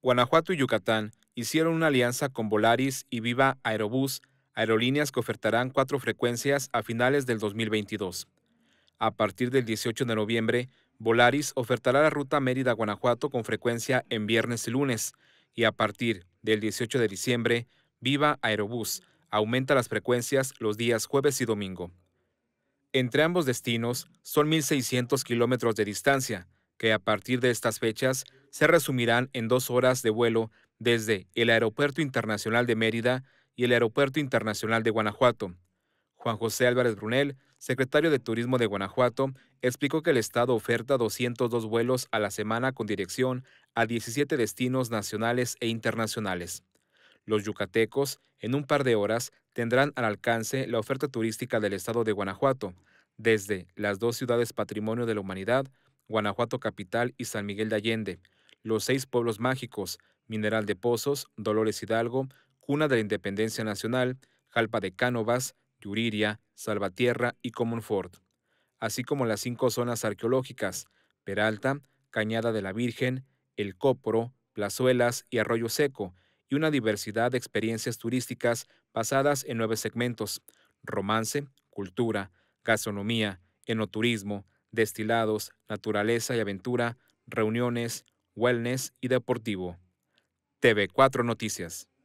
Guanajuato y Yucatán hicieron una alianza con Volaris y Viva Aerobús, aerolíneas que ofertarán cuatro frecuencias a finales del 2022. A partir del 18 de noviembre, Volaris ofertará la ruta Mérida-Guanajuato con frecuencia en viernes y lunes, y a partir del 18 de diciembre, Viva Aerobús aumenta las frecuencias los días jueves y domingo. Entre ambos destinos son 1.600 kilómetros de distancia, que a partir de estas fechas se resumirán en dos horas de vuelo desde el Aeropuerto Internacional de Mérida y el Aeropuerto Internacional de Guanajuato. Juan José Álvarez Brunel, secretario de Turismo de Guanajuato, explicó que el Estado oferta 202 vuelos a la semana con dirección a 17 destinos nacionales e internacionales. Los yucatecos, en un par de horas, tendrán al alcance la oferta turística del Estado de Guanajuato, desde las dos ciudades Patrimonio de la Humanidad, Guanajuato Capital y San Miguel de Allende, los seis pueblos mágicos, Mineral de Pozos, Dolores Hidalgo, Cuna de la Independencia Nacional, Jalpa de Cánovas, Yuriria, Salvatierra y Comunfort, así como las cinco zonas arqueológicas, Peralta, Cañada de la Virgen, El Copro, Plazuelas y Arroyo Seco, y una diversidad de experiencias turísticas basadas en nueve segmentos, romance, cultura, gastronomía, enoturismo, destilados, naturaleza y aventura, reuniones, wellness y deportivo. TV4 Noticias.